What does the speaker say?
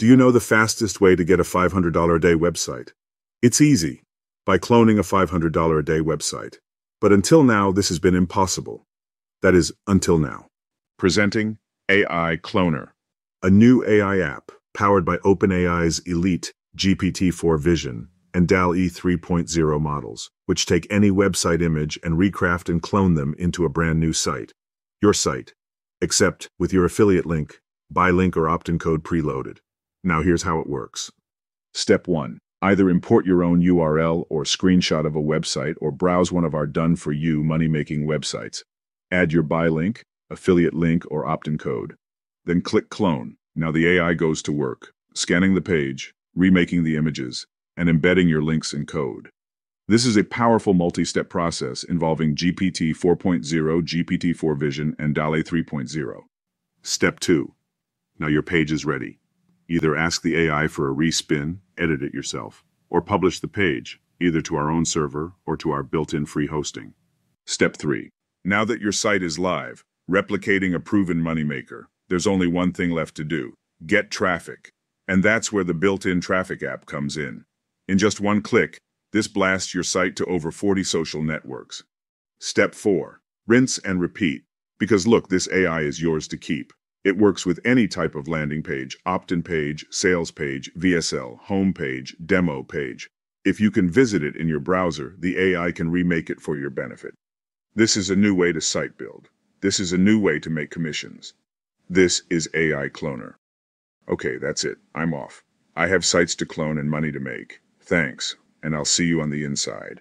Do you know the fastest way to get a $500 a day website? It's easy, by cloning a $500 a day website. But until now, this has been impossible. That is, until now. Presenting AI Cloner, a new AI app powered by OpenAI's elite GPT-4 Vision and DAL-E 3.0 models, which take any website image and recraft and clone them into a brand new site. Your site, except with your affiliate link, buy link or opt-in code preloaded. Now here's how it works. Step 1. Either import your own URL or screenshot of a website or browse one of our done-for-you money-making websites. Add your buy link, affiliate link, or opt-in code. Then click Clone. Now the AI goes to work, scanning the page, remaking the images, and embedding your links and code. This is a powerful multi-step process involving GPT 4.0, GPT-4 Vision, and DALI 3.0. Step 2. Now your page is ready. Either ask the AI for a respin, edit it yourself, or publish the page, either to our own server or to our built-in free hosting. Step 3. Now that your site is live, replicating a proven moneymaker, there's only one thing left to do. Get traffic. And that's where the built-in traffic app comes in. In just one click, this blasts your site to over 40 social networks. Step 4. Rinse and repeat. Because look, this AI is yours to keep. It works with any type of landing page, opt-in page, sales page, VSL, home page, demo page. If you can visit it in your browser, the AI can remake it for your benefit. This is a new way to site build. This is a new way to make commissions. This is AI Cloner. Okay, that's it. I'm off. I have sites to clone and money to make. Thanks, and I'll see you on the inside.